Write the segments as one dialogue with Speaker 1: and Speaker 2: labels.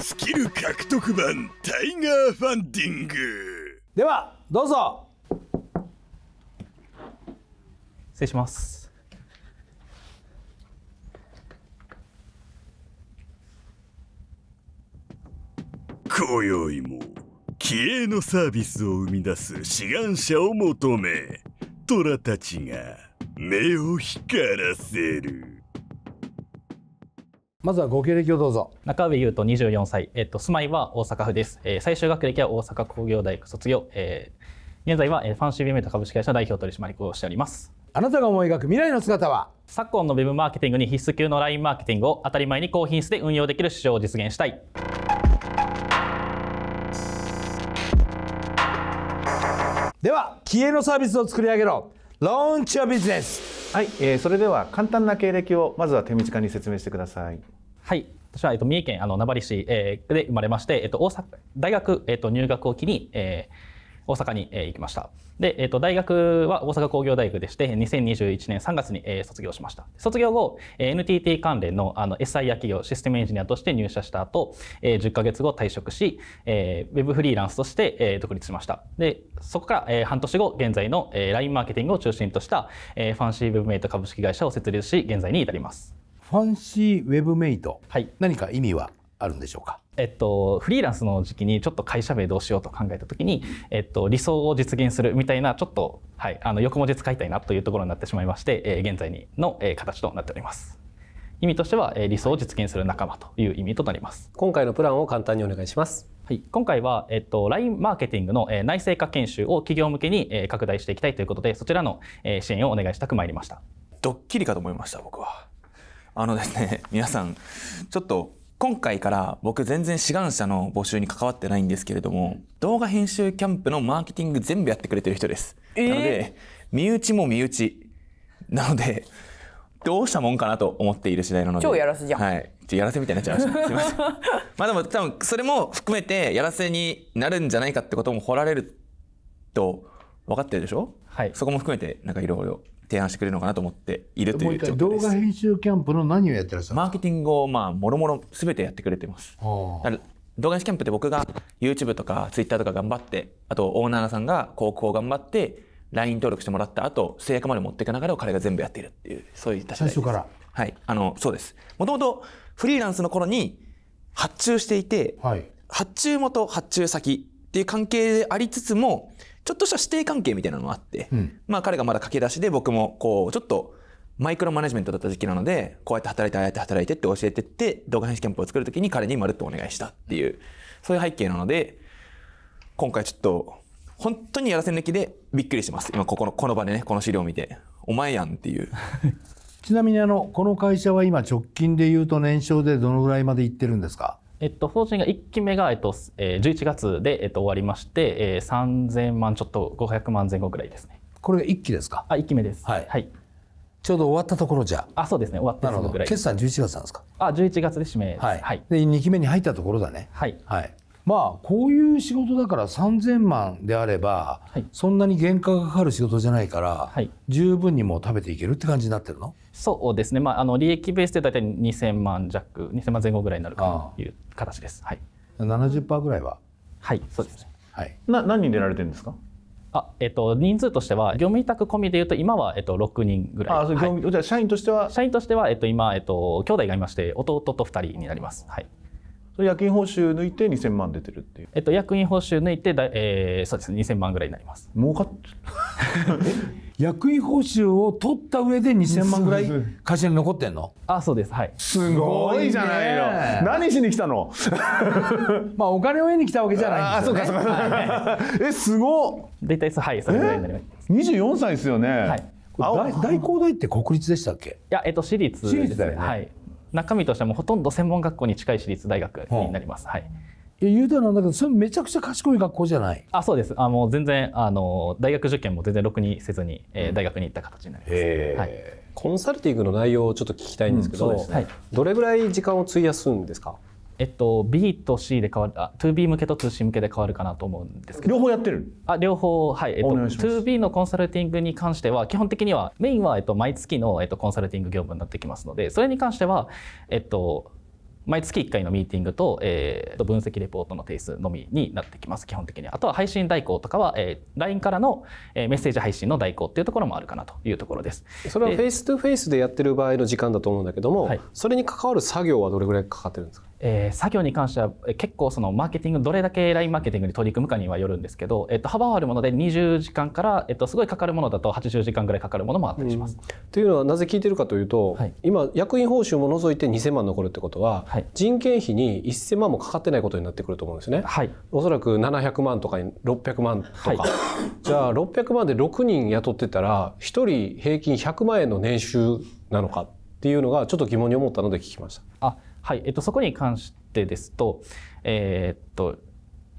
Speaker 1: スキル獲得版タイガーファンディングではどうぞ
Speaker 2: 失礼します
Speaker 1: 今宵も気鋭のサービスを生み出す志願者を求め虎たちが目を光らせる。まずはご経歴をどうぞ。
Speaker 2: 中上優斗24歳、えっと、住まいは大阪府です。えー、最終学歴は大阪工業大学卒業。えー、現在は、えー、ファンシービメータ株式会社代表取締役をしております。あなたが思い描く未来の姿は昨今のウェブマーケティングに必須級の LINE マーケティングを当たり前に高品質で運用できる市場を実現したい。では、気鋭のサービスを作り上げろ。ローンチアビジネス。はい、えー、それでは簡
Speaker 3: 単な経歴をまずは手短に説明してください。はい
Speaker 2: 私は、えっと、三重県あの名張市、えー、で生まれまして、えっと、大阪大学、えっと、入学を機に、えー、大阪に、えー、行きましたで、えっと、大学は大阪工業大学でして2021年3月に、えー、卒業しました卒業後 NTT 関連のあの SI や企業システムエンジニアとして入社した後、えー、10か月後退職し、えー、ウェブフリーランスとして、えー、独立しましたでそこから、えー、半年後現在の、えー、LINE マーケティングを中心とした、えー、ファンシーウェブメイト株式会社を設立し現在に至ります
Speaker 4: ファンシーウェブメイト、はい、何か意味は
Speaker 2: あるんでしょうかえっと、フリーランスの時期にちょっと会社名どうしようと考えた時に、えっと、理想を実現するみたいなちょっと、はい、あの横文字使いたいなというところになってしまいまして、えー、現在の、えー、形となっております意味としては、えー、理想を実現する仲間という意味となります今回のプランを簡単にお願いしますはい、今回は、えっと、LINE マーケティングの、えー、内製化研修を企業向けに、えー、拡大していきたいということでそちらの、えー、支援をお願いしたく参りました
Speaker 5: ドッキリかと思いました僕はあのですね、皆さん、ちょっと今回から僕全然志願者の募集に関わってないんですけれども、動画編集キャンプのマーケティング全部やってくれてる人です。えー、なので、身内も身内。なので、どうしたもんかなと思っている次第なので。超やらせじゃん。はい。ちょやらせみたいになっちゃいました。すいません。まあでも多分それも含めてやらせになるんじゃないかってことも掘られると分かってるでしょはい。そこも含めてなんかいろいろ提案してくれるのかなと思っているという状況動画編集キャンプの何をやってらっしゃるマーケティングをまあもろもろすべてやってくれてます。動画編集キャンプって僕が YouTube とか Twitter とか頑張ってあとオーナーさんが広告を頑張って LINE 登録してもらった後制約まで持っていく流れを彼が全部やっているっていうそういった最初からはいあのそうですもともとフリーランスの頃に発注していて、はい、発注元発注先っていう関係でありつつもちょっとした指定関係みたいなのもあって、うん、まあ彼がまだ駆け出しで僕もこう、ちょっとマイクロマネジメントだった時期なので、こうやって働いて、ああやって働いてって教えてって、動画編集キャンプを作るときに彼にまるっとお願いしたっていう、そういう背景なので、今回ちょっと、本当にやらせ抜きでびっくりします。今ここの、この場でね、この資料を見て、お前やんっていう。
Speaker 3: ちなみにあの、この会社は今直近で言うと年商でどのぐらいまでいってるんで
Speaker 2: すかえっと、法人が1期目が、えっとえー、11月で、えっと、終わりまして、えー、3000万ちょっと500万前後ぐらいですねこれが1期ですかあ1期目です、はい、はい、ち
Speaker 4: ょうど終わったところじゃあそうですね終わったところぐらい決算11月なんですかあ11月で指名はい、はい、で2期目に入ったところだねはい、はい、まあこういう仕事だから3000万であれば、はい、そんなに原価がかかる仕事じゃないから、はい、十分にもう食べていけるって感
Speaker 2: じになってるのそうですね、まあ、あの利益ベースで大体2000万弱2000万前後ぐらいになるかという形です、はい、70%ぐらいははいそうですね、はい、な何人出られてるんですかあえっと、人数としては業務委託込みでいうと今は、えっと、6人ぐらいあそう業務、はい、じゃ社員としては社員としては、えっと、今、えっと、兄弟がいまして弟と2人になります、はい、それ役員報酬抜いて2000万出てるっていう、えっと、役員報酬抜いてだ、えー、そうですね
Speaker 5: 2000万ぐらいになります儲かっ 役員報酬を取った上で2000万ぐらい会社に残ってんのあそうですはいすごいじゃないよ何し
Speaker 3: に来たの まあお金を得に来たわ
Speaker 2: けじゃないんですよ、ね、あそうかそうか、はい、えすご大体はいそれぐらいになります24歳ですよね、はい、大工大って国立でしたっけいやえっと私立、ね、私立だよね、はい中身としてもほとんど専門学校に近い私立大学になります、はい言うのそれめちゃくちゃ賢い学校じゃないあそうですあもう全然あの大学受験も全然ろくにせずに、えー、大学に行った形にな
Speaker 1: ります、はい、
Speaker 4: コンサルティングの内容をちょっと聞きたいんですけど、うんね、どれぐらい時間を費やすんですかえっと、B と C で変わるあ 2B 向けと 2C 向けで変わるかなと思うんですけど両方やってる
Speaker 2: あ両方はい、えっと、2B のコンサルティングに関しては基本的にはメインは、えっと、毎月の、えっと、コンサルティング業務になってきますのでそれに関しては、えっと、毎月1回のミーティングと、えー、分析レポートの提出のみになってきます、基本的に。あとは配信代行とかは、えー、LINE からの、えー、メッセージ配信の代行っていうところもあるかなというところです。
Speaker 4: それはフェイストゥフェイスでやってる場合の時間だと思うんだけども、はい、それに関わる作業はどれぐらいかかってるんですかえ
Speaker 2: ー、作業に関しては結構そのマーケティングどれだけ LINE マーケティングに取り組むかにはよるんですけど、えっと、幅
Speaker 4: はあるもので20時間から、えっと、
Speaker 2: すごいかかるものだと80時間ぐらいかかるものもあったりします。うん、というの
Speaker 4: はなぜ聞いてるかというと、はい、今役員報酬も除いて2000万残るってことは、はい、人件費に1000万もかかってないことになってくると思うんですね。はい、おそらく700万とか600万とか、はい、じゃあ600万で6人雇ってたら1人平均100万円の年収なのかっていうのがちょっと疑問に思ったので聞きました。あはい、えっと、そこに関し
Speaker 2: てですと、えー、っと、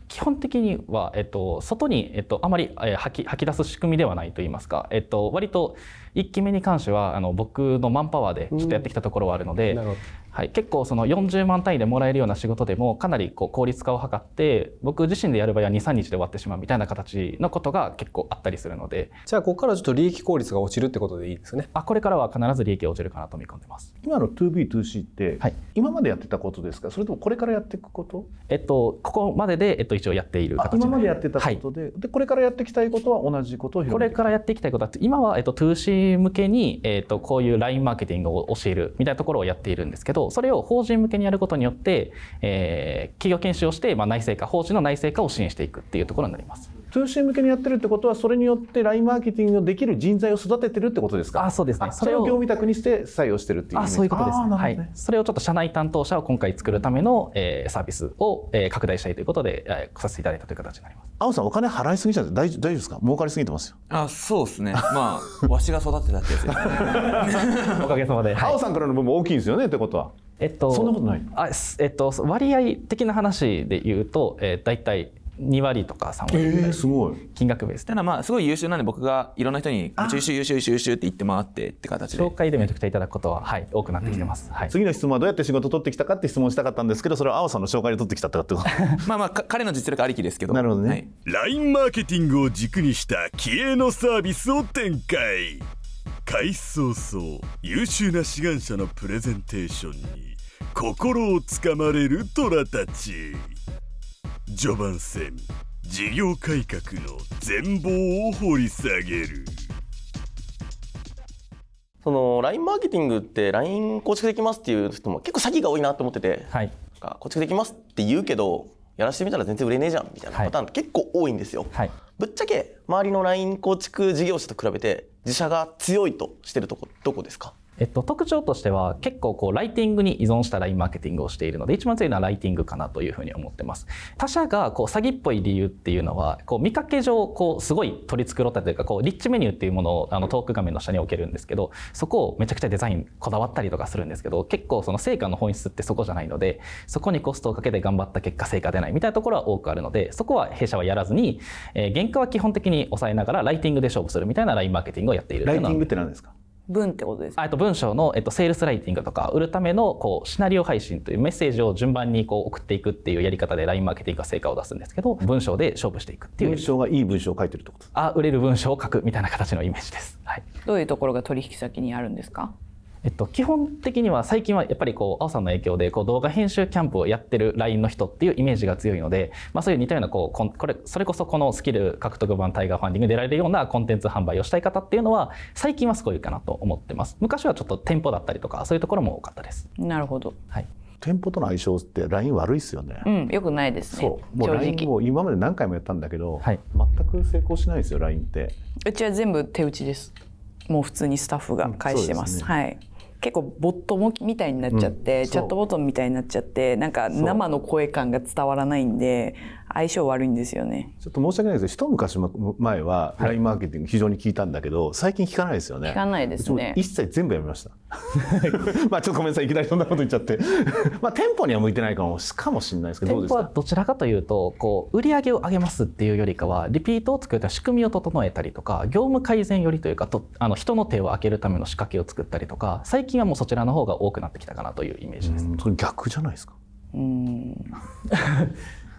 Speaker 2: 基本的には、えっと、外に、えっと、あまり、えー、吐き吐き出す仕組みではないといいますか、えっと、割と1期目に関してはあの僕のマンパワーでちょっとやってきたところはあるので、うん、はい、結構その40万単位でもらえるような仕事でもかなりこう効率化を図って僕自身でやる場合は23日で終わってしまうみたいな形のことが結構あったりするのでじゃあここからちょっと利益効率が落ちるってことでいいですねあこれからは必ず利益が落ちるかなと見込んでます今の 2B2C って今までやってたことですか、それともこれからやっていくことえっとここまでで、えっと、一応やっている形今までやってたことではい、でこれからやっていきたいことは同じことをこれからやっていきたいことは今は、えっと、2C 向けに、えっと、こういう LINE マーケティングを教えるみたいなところをやっているんですけどそれを法人向けにやることによって、えー、企業研修をして、まあ、内製化、法人の内製化を支援していくっていうところになります。
Speaker 3: 通信向けにやってるってことはそれによって LINE マーケティングをできる人材を育ててるってことですかあそうですねそれを業
Speaker 2: 務委託にして採用してるっていうあそういうことです、ねはい、それをちょっと社内担当者を今回作るための、えー、サービスを、えー、拡大したいということで、えー、させていただいたという形になります青さんお金払いすぎちゃって大丈夫ですか儲かりすぎてますよ
Speaker 5: あそうですねまあ わしが育てたってやつですね おかげさまで、はい、青さんからの分も大きいんですよねってことはえっと、そんなことないあ、えっと、
Speaker 2: 割合的な話で言うと、えー、大体2割とか3割ぐらい、すごい金額ベースっ
Speaker 5: てのはまあすごい優秀なんで僕がいろんな人に優秀優秀優秀優秀って言って回ってって形
Speaker 2: で
Speaker 3: 紹介でめちゃくちゃいただくことは、はい、多くなってきてます、うんはい、次の質問はどうやって仕事取ってきたかって質問したかったんですけどそれは青さんの紹介で取ってきたってこと まあまあ彼の実力ありきですけどなるほどね、はい、LINE マーケ
Speaker 1: ティングを軸にした気鋭のサービスを展開開始早々優秀な志願者のプレゼンテーションに心をつかまれる虎たち序盤戦事業改革の全貌を掘り下げるそ
Speaker 5: の LINE マーケティングって LINE 構築できますっていう人も結構詐欺が多いなと思ってて、はい、構築できますって言うけどやらしてみたら全然売れねえじゃんみたいなパターン結構多いんですよ、はい、ぶっちゃけ周りの LINE 構築事業者と比べて自社が強いとしてるとこどこですか
Speaker 2: えっと、特徴としては結構こうライティングに依存したラインマーケティングをしているので一番強いのはライティングかなというふうに思ってます他社がこう詐欺っぽい理由っていうのはこう見かけ上こうすごい取り繕ったというかこうリッチメニューっていうものをあのトーク画面の下に置けるんですけどそこをめちゃくちゃデザインこだわったりとかするんですけど結構その成果の本質ってそこじゃないのでそこにコストをかけて頑張った結果成果出ないみたいなところは多くあるのでそこは弊社はやらずに、えー、原価は基本的に抑えながらライティングで勝負するみたいなラインマーケティングをやっているライティングって何ですか文ってことですか、えっと、文章の、えっと、セールスライティングとか売るためのこうシナリオ配信というメッセージを順番にこう送っていくっていうやり方でラインマーケティングが成果を出すんですけど文章で勝負していくっていう文章がいい文章を書いてるってことあ売れる文章を書くみたいな形のイメージです、はい、どういうところが取引先にあるんですかえっと、基本的には最近はやっぱりこう青さんの影響でこう動画編集キャンプをやってる LINE の人っていうイメージが強いので、まあ、そういう似たようなこうこれそれこそこのスキル獲得版タイガーファンディングでられるようなコンテンツ販売をしたい方っていうのは最近はすごいかなと思ってます昔はちょっと店舗だったりとかそういうところも多かったですなるほど、はい、店舗との相性って LINE 悪いですよね。う
Speaker 5: ん、よくないです、ね、そうもう LINE
Speaker 2: も今まで何回もやったんだけど、はい、
Speaker 5: 全く成功しないですよ LINE って。うちは全部手打ちです。もう普通にスタッフが返してます。うんすね、はい結構ボットもみたいになっちゃって、うん、チャットボトトみたいになっちゃってなんか生の声感が伝わらないんで相性悪いんですよねち
Speaker 3: ょっと申し訳ないですけど一昔前は l ラインマーケティング非常に効いたんだけど、はい、最近効かないですよね効かないですね一切全部やめました まあちょっとごめんなさいいきなりそんなこと言っちゃって まあ店舗には向いてないかも
Speaker 2: かもしれないですけどどうどちらかというとこう売上を上げますっていうよりかはリピートを作った仕組みを整えたりとか業務改善よりというかとあの人の手を開けるための仕掛けを作っ
Speaker 4: たりとか最近はもうそちらの方が多くなってきたかなというイメージです、れ逆じゃないですか
Speaker 1: うん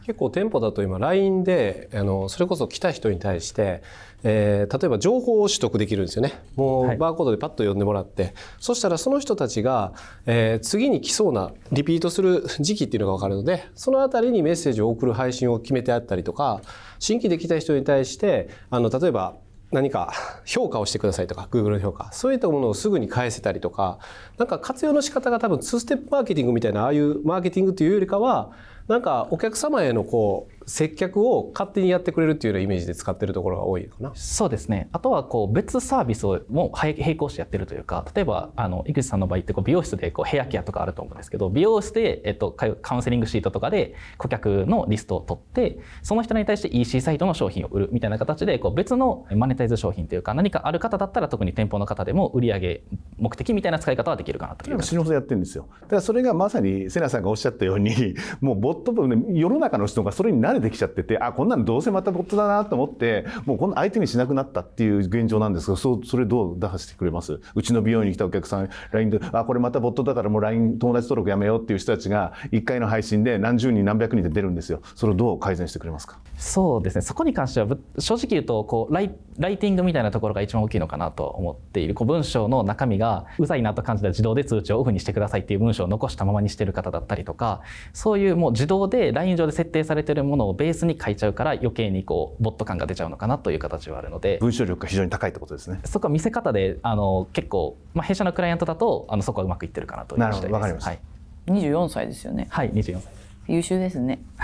Speaker 4: 結構店舗だと今 LINE であのそれこそ来た人に対して、えー、例えば情報を取得できるんですよねもうバーコードでパッと読んでもらって、はい、そしたらその人たちが、えー、次に来そうなリピートする時期っていうのが分かるのでその辺りにメッセージを送る配信を決めてあったりとか新規で来た人に対してあの例えば何か評価をしてくださいとか Google の評価そういったものをすぐに返せたりとかなんか活用の仕方が多分2ステップマーケティングみたいなああいうマーケティングというよりかはなんかお客様へのこう接客を勝手にやってくれるっていうようなイメージで使ってるところが多いかなそうですねあとはこう別サービスをも並行してやってるというか例え
Speaker 2: ばあの井口さんの場合ってこう美容室でこうヘアケアとかあると思うんですけど美容室で、えっと、カウンセリングシートとかで顧客のリストを取ってその人に対して EC サイトの商品を売るみたいな形でこう別のマネタイズ商品というか何かある方だったら特に店舗の方でも売り上げ目的みたいな使い方はできるかなと
Speaker 3: いう死ぬほどやってるんですよだからそれがまさに瀬名さんがおっしゃったようにもうボット部の世の中の人がそれに慣れれてきちゃっててあこんなのどうせまたボットだなと思ってもうこんな相手にしなくなったっていう現状なんですがそそれどう打破してくれますうちの美容院に来たお客さん LINE であこれまたボットだからもう LINE 友達登録やめようっていう人たちが1回の配信
Speaker 2: で何十人何百人で出るんですよそれをどう改善してくれますかそうですねそこに関しては正直言うとこう来ライティングみたいなところが一番大きいのかなと思っているこう文章の中身がうざいなと感じたら自動で通知をオフにしてくださいっていう文章を残したままにしてる方だったりとかそういうもう自動で LINE 上で設定されてるものをベースに書いちゃうから余計にこうボット感が出ちゃうのかなという形はあるので文章力が非常に高いってことですねそこは見せ方であの結構、まあ、弊社のクライアントだとあのそこはうまくいってるかなというなるほどわかりました、はい、24歳ですよねはい24歳優秀ですね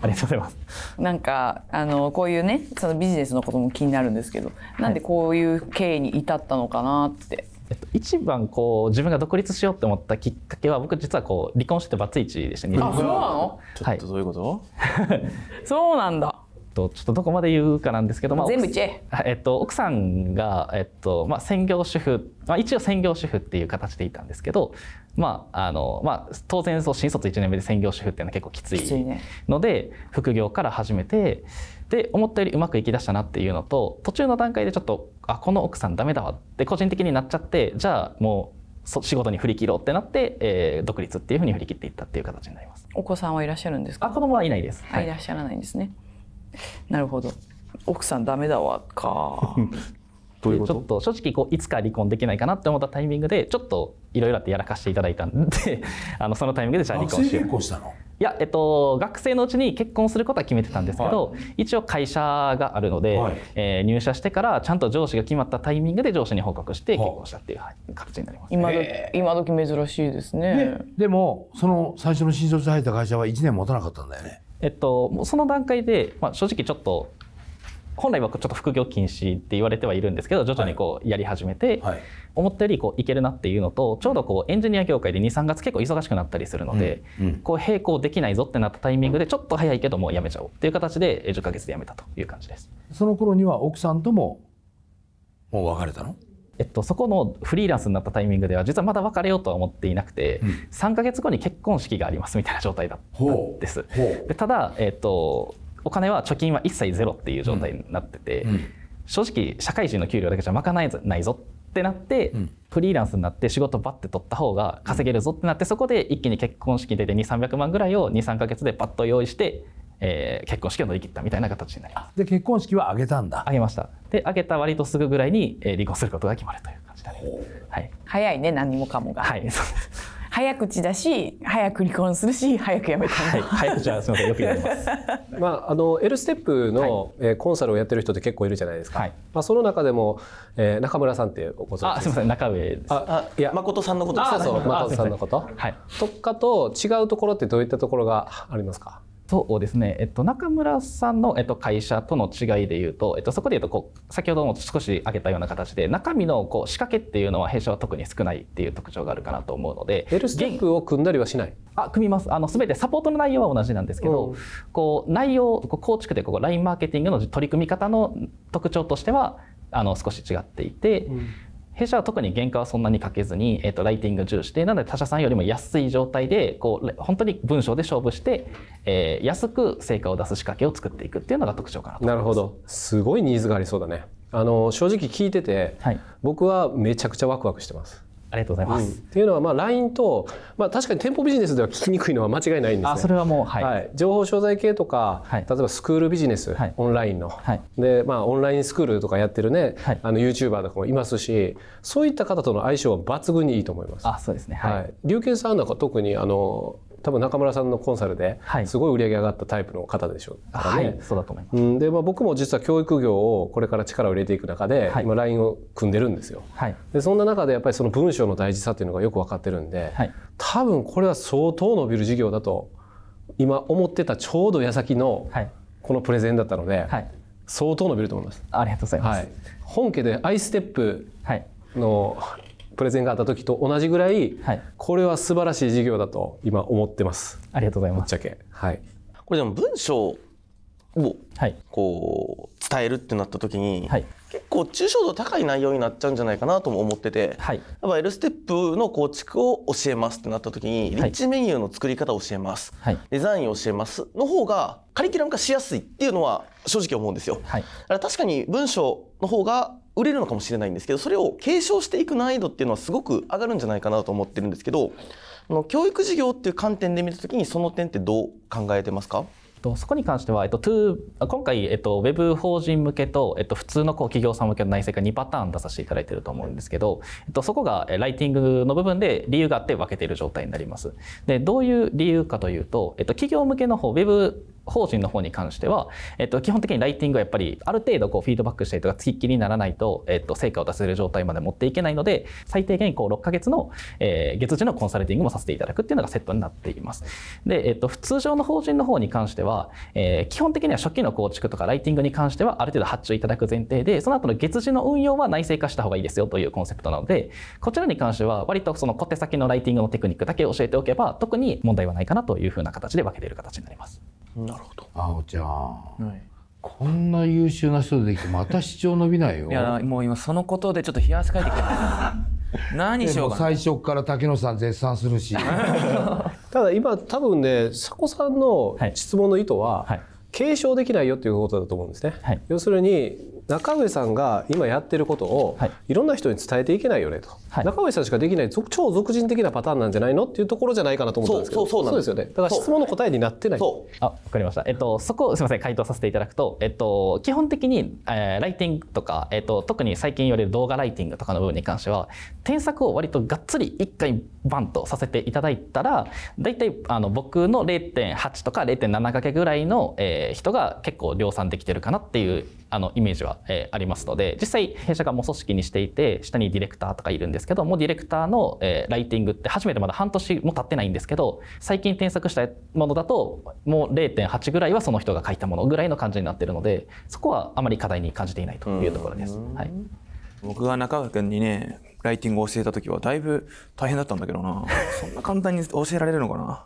Speaker 2: ありがとうございますなんかあのこういうねそのビジネスのことも気になるんですけど、なんでこういう経緯に至ったのかなってえっと、一番こう自分が独立しようって思ったきっかけは僕実はこう離婚してバツイチでしたねあそうなの、はい、ちょっとどういうこと そうなんだと、ちょっとどこまで言うかなんですけど、まあ、全部言っちゃええっと、奥さんが、えっとまあ、専業主婦、まあ、一応専業主婦っていう形でいたんですけど、まああのまあ、当然そう新卒1年目で専業主婦っていうのは結構きついので、ね、副業から始めてで思ったよりうまくいきだしたなっていうのと途中の段階でちょっとあこの奥さんダメだわって個人的になっちゃってじゃあもう仕事に振り切ろうってなって、えー、独立っていうふうに振り切っていったっていう形になります。お子さんはいらっしゃるんですか？あ子供はいないです。はい、いらっしゃらないんですね。なるほど奥さんダメだわか
Speaker 4: ういうことちょっ
Speaker 2: と正直こういつか離婚できないかなって思ったタイミングでちょっといろいろあってやらかしていただいたんで あのそのタイミングでじゃあ離婚しよういや、えっと、学生のうちに結婚することは決めてたんですけど、はい、一応会社があるので、はい、えー、入社してからちゃんと上司が決まったタイミングで上司に報告して結婚したっていう
Speaker 5: 形になります、ね、今ど今時珍しいですねでもその最初の新卒入った会社
Speaker 2: は1年持たなかったんだよねえっと、その段階で、まあ、正直ちょっと本来はちょっと副業禁止って言われてはいるんですけど徐々にこうやり始めて、はいはい、思ったよりこういけるなっていうのとちょうどこうエンジニア業界で23月結構忙しくなったりするので、うんうん、こう並行できないぞってなったタイミングでちょっと早いけどもうやめちゃおうっていう形で10か月でやめたという感じです。
Speaker 4: その頃には奥さんとも
Speaker 2: もう別れたのえっと、そこのフリーランスになったタイミングでは実はまだ別れようとは思っていなくて、うん、3ヶ月後に結婚式がありますみたいな状態だったんです。でただ、えっと、お金は貯金は一切ゼロっていう状態になってて、うんうん、正直社会人の給料だけじゃ賄えないぞってなって、うん、フリーランスになって仕事ばって取った方が稼げるぞってなってそこで一気に結婚式出て2300万ぐらいを23か月でバッと用意してえー、結婚式を乗り切ったみたいな形になりま
Speaker 5: すで結婚式は挙げたんだ挙げました
Speaker 2: で挙げた割とすぐぐらいに、えー、離婚することが決まるという感じになはい、早いね何もかもがはいそうです早口だし早く離婚するし早くやめた、はい、早
Speaker 4: 口はすみませんよくやります まああの L ステップの、はい、コンサルをやってる人って結構いるじゃないですか、はい、まあその中でも、えー、中村さんってお子さんすすみません中上ですあいや誠さんのことそうそう誠さんのこと、はい、とかと違うところってどういったところ
Speaker 2: がありますかそうですね、えっと、中村さんの、えっと、会社との違いでいうと、えっと、そこでいうとこう先ほども少し挙げたような形で中身のこう仕掛けっていうのは弊社は特に少ないっていう特徴があるかなと思うので L ステッを組んだりはしないあ組みますあの全てサポートの内容は同じなんですけど、うん、こう内容こう構築でここ LINE マーケティングの取り組み方の特徴としてはあの少し違っていて。うん弊社は特に原価はそんなにかけずに、えー、とライティング重視でなので他社さんよりも安い状態でこう本当に文章で勝負し
Speaker 4: て、えー、安く成果を出す仕掛けを作っていくっていうのが特徴かなとなるほどすごいニーズがありそうだねあの正直聞いてて、はい、僕はめちゃくちゃワクワクしてますありがとうございます。うん、っていうのはまあ LINE と、まあ、確かに店舗ビジネスでは聞きにくいのは間違いないんです、ね、あそれはもう、はい、はい、情報商材系とか、はい、例えばスクールビジネス、はい、オンラインの、はい、で、まあ、オンラインスクールとかやってるね、はい、あの YouTuber とかもいますしそういった方との相性は抜群にいいと思います。あそうですね、はい、はい、龍さんなんか特にあの多分中村さんのコンサルですごい売り上げ上がったタイプの方でしょうからね、はい、そうだと思います、うん、で、まあ、僕も実は教育業をこれから力を入れていく中で、今 LINE を組んでるんですよ、はい、でそんな中でやっぱりその文章の大事さっていうのがよく分かってるんで、はい、多分これは相当伸びる事業だと今思ってたちょうど矢先のこのプレゼンだったので、はい、相当伸びると思いますありがとうございます、はい、本家でアイステップの、はいプレゼンがあった時と同じぐらい、はい、これは素晴らしい事業だと今思ってます。
Speaker 2: ありがとうございます。ぶっ
Speaker 5: ちゃけ。はい。これでも文章をこう伝えるってなった時に、はい、結構抽象度高い内容になっちゃうんじゃないかなとも思ってて、はい、やっぱ L ステップの構築を教えますってなった時に、リッチメニューの作り方を教えます、はい、デザインを教えますの方がカリキュラム化しやすいっていうのは正直思うんですよ。はい、だから確かに文章の方が売れるのかもしれないんですけどそれを継承していく難易度っていうのはすごく上がるんじゃないかなと思ってるんですけど教育事業っていう観点で見た時にその点ってど
Speaker 2: う考えてますかそこに関しては、えっと、今回、えっと、ウェブ法人向けと、えっと、普通のこう企業さん向けの内製が2パターン出させていただいていると思うんですけど、えっと、そこがライティングの部分で理由があって分けている状態になります。で、どういう理由かというと、えっと、企業向けの方、ウェブ法人の方に関しては、えっと、基本的にライティングはやっぱりある程度こうフィードバックしたりとか、つきっきりにならないと、えっと、成果を出せる状態まで持っていけないので、最低限こう6ヶ月の、えー、月次のコンサルティングもさせていただくっていうのがセットになっています。で、えっと、普通常の法人の方に関しては、えー、基本的には初期の構築とかライティングに関してはある程度発注いただく前提で、その後の月次の運用は内製化した方がいいですよというコンセプトなので、こちらに関しては割とその小手先のライティングのテクニックだけ教えておけば、特に問題はないかなというふうな形で分け
Speaker 5: ている形になります。なるほどあおちゃん、はい、
Speaker 4: こんな優秀な人でてき
Speaker 5: てまた視聴伸びないよいやもう今そのことでちょっと冷や汗かいてきた 何しようか最初から竹野さん絶賛するし
Speaker 4: ただ今多分ね佐古さんの質問の意図は、はい、継承できないよっていうことだと思うんですね、はい、要するに中上さんが今やってることをいろんな人に伝えていけないよねと、はい、中上さんしかできない超俗人的なパターンなんじゃないのっていうところじゃないかなと思ったんですけどそうそうそうですよねだから質問の答えになってないあわかりました、えっと、そこすみません回答させていただくと、えっと、基本的に、
Speaker 2: えー、ライティングとか、えっと、特に最近言われる動画ライティングとかの部分に関しては添削を割とがっつり1回バンとさせていただいたら大体あの僕の0.8とか0.7かけぐらいの、えー、人が結構量産できてるかなっていうあのイメージは、えー、ありますので実際弊社がもう組織にしていて下にディレクターとかいるんですけどもうディレクターの、えー、ライティングって初めてまだ半年も経ってないんですけど最近添削したものだともう0.8ぐらいはその人が書いたものぐらいの感じになってるのでそこはあまり課題に感
Speaker 5: じていないというところです。はい、僕が中川君にねライティングを教えた時はだいぶ大変だったんだけどなそんな簡単に教えられるのかな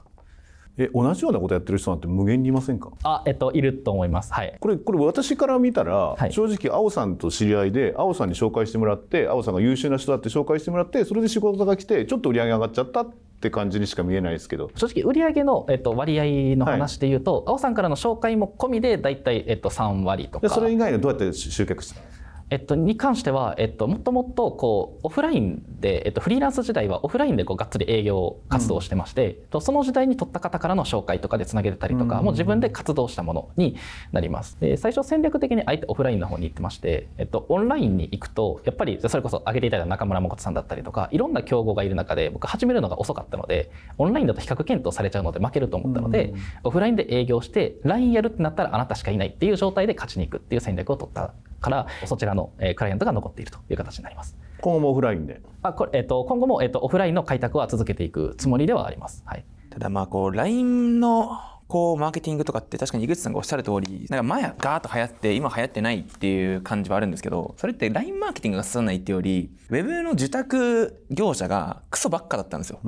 Speaker 5: え同じようなこ
Speaker 3: と
Speaker 2: やってる人なんて無限にいませんかあ、えっと、いると思います、はい、
Speaker 3: これこれ私から見たら、はい、正直青さんと知り合いで青さんに紹介してもらって青さんが優秀な人だって紹介してもらってそれで仕事が来てちょっと売り上げ上がっちゃったって感じにしか見えないですけど
Speaker 2: 正直売上の、えっと、割合の話でいうと、はい、青さんからの紹介も込みで大体、えっと、3割とかそれ以外のどうやって集客したんですかえっと、に関しては、えっと、もっともっとこうオフラインで、えっと、フリーランス時代はオフラインでこうがっつり営業活動をしてまして、うん、その時代に取った方からの紹介とかでつなげてたりとか、うん、もう自分で活動したものになりますで最初戦略的にあえてオフラインの方に行ってまして、えっと、オンラインに行くとやっぱりそれこそ挙げていただいた中村誠さんだったりとかいろんな競合がいる中で僕始めるのが遅かったのでオンラインだと比較検討されちゃうので負けると思ったので、うん、オフラインで営業して LINE やるってなったらあなたしかいないっていう状態で勝ちに行くっていう戦略を取ったからそちらのクライアントが残っているという形になります今後もオフラインであこれ、えーと、今後も、
Speaker 5: えーと、オフラインの開拓は続けていくつもりではあります、はい、ただまあこう LINE のこうマーケティングとかって確かに井口さんがおっしゃる通りなんか前ガーっと流行って今流行ってないっていう感じはあるんですけどそれって LINE マーケティングが刺さないっていうよりウェブの受託業者がクソばっかだったんですよ。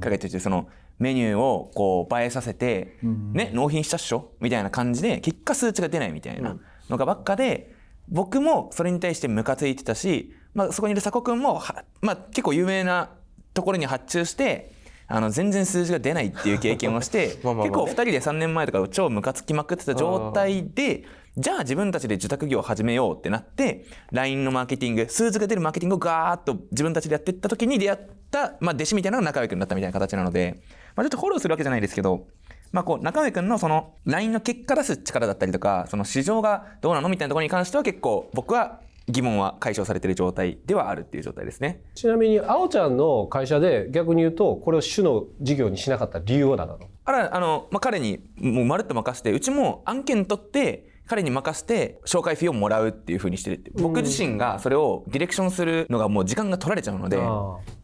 Speaker 5: かけててそのメニューをこう映えさせて、ね納品したっしょみたいな感じで結果数値が出ないみたいなのがばっかで僕もそれに対してムカついてたし、まあ、そこにいる佐古君もまあ、結構有名なところに発注してあの全然数字が出ないっていう経験をして まあまあ、結構2人で3年前とか超ムカつきまくってた状態でじゃあ自分たちで受託業を始めようってなって LINE のマーケティング数字が出るマーケティングをガーッと自分たちでやってった時に出会った、まあ、弟子みたいなのが仲良くなったみたいな形なので、まあ、ちょっとフォローするわけじゃないですけどまあこう、中上くんのその、LINE の結果出す力だったりとか、その市場がどうなのみたいなところに関しては結構僕は疑問は解消されている状態ではあるっていう状態ですね。
Speaker 4: ちなみに、あおちゃんの会社で逆に言うと、これを主の事業にしなかった理由は何なの
Speaker 5: あら、あの、まあ、彼にもうまるっと任せて、うちも案件取って、彼に任せて紹介費をもらうっていうふうにしてるって僕自身がそれをディレクションするのがもう時間が取られちゃうので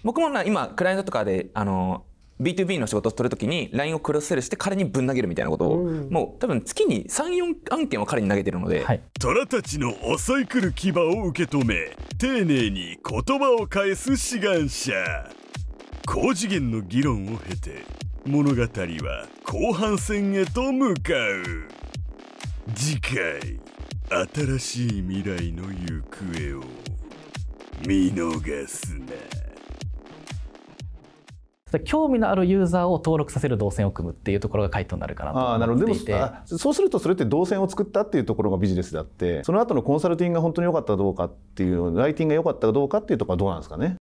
Speaker 5: 僕もな今クライアントとかであの B2B の仕事を取るときに LINE をクロスセルして彼にぶん投げるみ
Speaker 1: たいなことを、もう多分月に34案件は彼に投げてるので、はい、虎たちの襲い来る牙を受け止め丁寧に言葉を返す志願者高次元の議論を経て物語は後半戦へと向かう次回新しい未来の行方を見逃すな。
Speaker 2: 興味のあるユーザーを登録させる動線を組むっていうところが回答になるかなと
Speaker 3: 思っていてそうするとそれって動線を作ったっていうところがビジネスであってその後のコンサルティングが本当に良かったかどうかっていうライティングが良かったかどうかっていうところはどうなんですかね